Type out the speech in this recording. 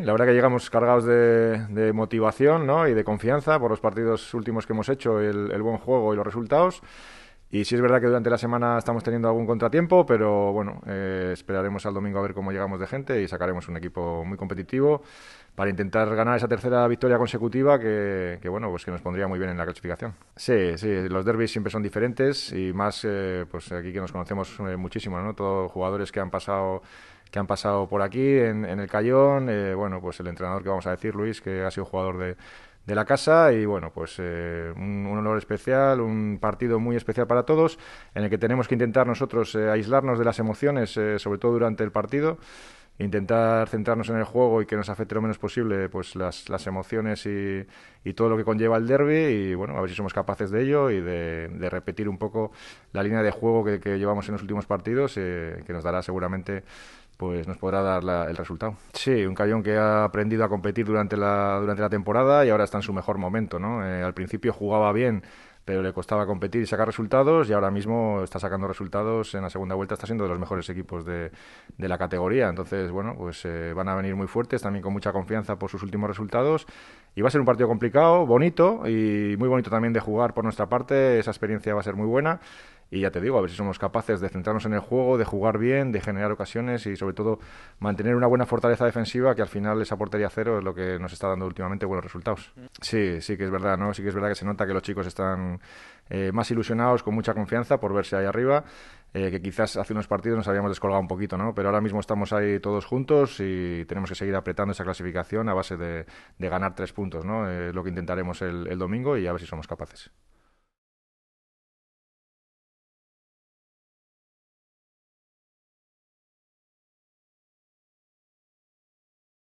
La verdad que llegamos cargados de, motivación ¿no? y de confianza por los partidos últimos que hemos hecho, el, buen juego y los resultados. Y sí es verdad que durante la semana estamos teniendo algún contratiempo, pero bueno, eh, esperaremos al domingo a ver cómo llegamos de gente y sacaremos un equipo muy competitivo para intentar ganar esa tercera victoria consecutiva que, bueno, pues que nos pondría muy bien en la clasificación. Sí, sí, los derbis siempre son diferentes y más eh, pues aquí que nos conocemos eh, muchísimo, ¿no? Todos jugadores que han pasado que han pasado por aquí en, el Cayón. Eh, bueno, pues el entrenador que vamos a decir, Luis, que ha sido jugador de, de la casa y bueno, pues eh, un, honor especial, un partido muy especial para todos, en el que tenemos que intentar nosotros eh, aislarnos de las emociones, sobre todo durante el partido, intentar centrarnos en el juego y que nos afecte lo menos posible pues las, emociones y, todo lo que conlleva el derby y bueno, a ver si somos capaces de ello y de, repetir un poco la línea de juego que, llevamos en los últimos partidos, que nos dará seguramente pues nos podrá dar el resultado. Sí, un cañón que ha aprendido a competir durante la, durante la temporada y ahora está en su mejor momento, ¿no? Eh, al principio jugaba bien, pero le costaba competir y sacar resultados y ahora mismo está sacando resultados en la segunda vuelta, está siendo de los mejores equipos de, la categoría. Entonces, bueno, pues eh, van a venir muy fuertes, también con mucha confianza por sus últimos resultados y va a ser un partido complicado, bonito y muy bonito también de jugar por nuestra parte. Esa experiencia va a ser muy buena. Y ya te digo, a ver si somos capaces de centrarnos en el juego, de jugar bien, de generar ocasiones y sobre todo mantener una buena fortaleza defensiva que al final esa portería cero es lo que nos está dando últimamente buenos resultados. Mm. Sí, sí que es verdad, ¿no? Sí que es verdad que se nota que los chicos están eh, más ilusionados, con mucha confianza por verse ahí arriba. Eh, que quizás hace unos partidos nos habíamos descolgado un poquito, ¿no? Pero ahora mismo estamos ahí todos juntos y tenemos que seguir apretando esa clasificación a base de, ganar tres puntos, ¿no? Eh, lo que intentaremos el domingo y a ver si somos capaces.